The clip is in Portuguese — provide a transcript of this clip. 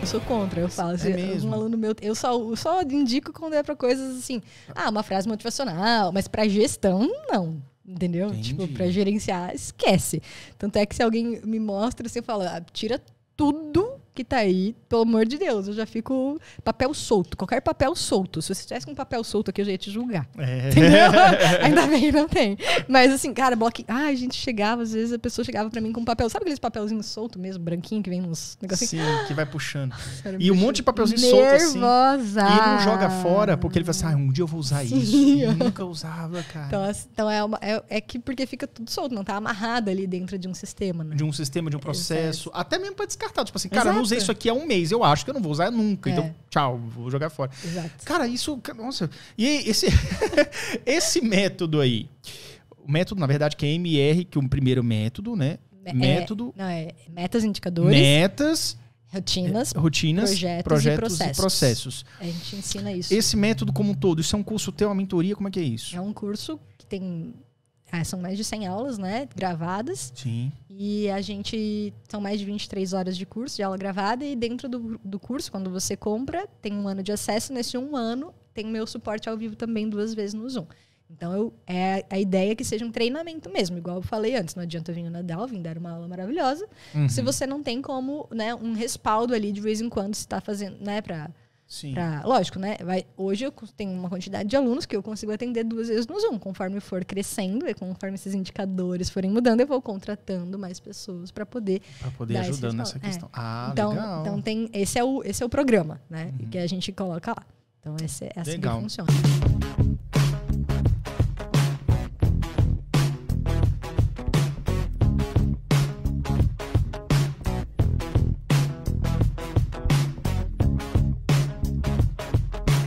Eu sou contra, eu falo. É mesmo? Um aluno meu, eu só, eu só indico quando é para coisas assim, ah, uma frase motivacional, mas para gestão, não. Entendeu? Entendi. Tipo, para gerenciar, esquece. Tanto é que se alguém me mostra, você assim, fala, ah, tira tudo que tá aí, pelo amor de Deus, eu já fico papel solto, qualquer papel solto. Se você tivesse com um papel solto aqui, eu já ia te julgar. É. Ainda bem que não tem. Mas assim, cara, bloquinho. Ai, a gente chegava, às vezes a pessoa chegava para mim com um papel. Sabe aqueles papelzinhos solto mesmo, branquinho, que vem uns negocinhos? Sim, que vai puxando. e um monte de papelzinho nervosa. solto assim. E ele não joga fora, porque ele fala assim, ah, um dia eu vou usar Sim. isso. E nunca usava, cara. Então, assim, então é, uma, é, é, que porque fica tudo solto, não tá amarrado ali dentro de um sistema, né? De um sistema, de um processo. Exato. Até mesmo para descartar. Tipo assim, cara, Exato. não usei isso aqui há um mês, eu acho que eu não vou usar nunca. Então, é. Então, tchau, vou jogar fora. Exato. Cara, isso. Nossa. E esse, esse método aí. O método, na verdade, que é MR, que é o primeiro método, né? É, método. Não, é metas, indicadores. Metas. Rotinas, é, rotinas projetos, projetos, e, processos. e processos. A gente ensina isso. Esse método como um todo, isso é um curso teu, uma mentoria, como é que é isso? É um curso que tem ah, são mais de 100 aulas, né? Gravadas. Sim. E a gente. São mais de 23 horas de curso, de aula gravada. E dentro do, do curso, quando você compra, tem um ano de acesso. Nesse um ano, tem o meu suporte ao vivo também duas vezes no Zoom. Então, eu, é a ideia é que seja um treinamento mesmo, igual eu falei antes. Não adianta vir na Dalvin dar uma aula maravilhosa uhum. se você não tem como, né, um respaldo ali de vez em quando se está fazendo, né, para Sim. Pra, lógico, né? Vai, hoje eu tenho uma quantidade de alunos que eu consigo atender duas vezes no Zoom. Conforme for crescendo e conforme esses indicadores forem mudando, eu vou contratando mais pessoas para poder. Para poder ajudando nessa é. questão. É. Ah, então, legal. Então, tem, esse, é o, esse é o programa, né? Uhum. Que a gente coloca lá. Então, esse, é assim legal. que funciona.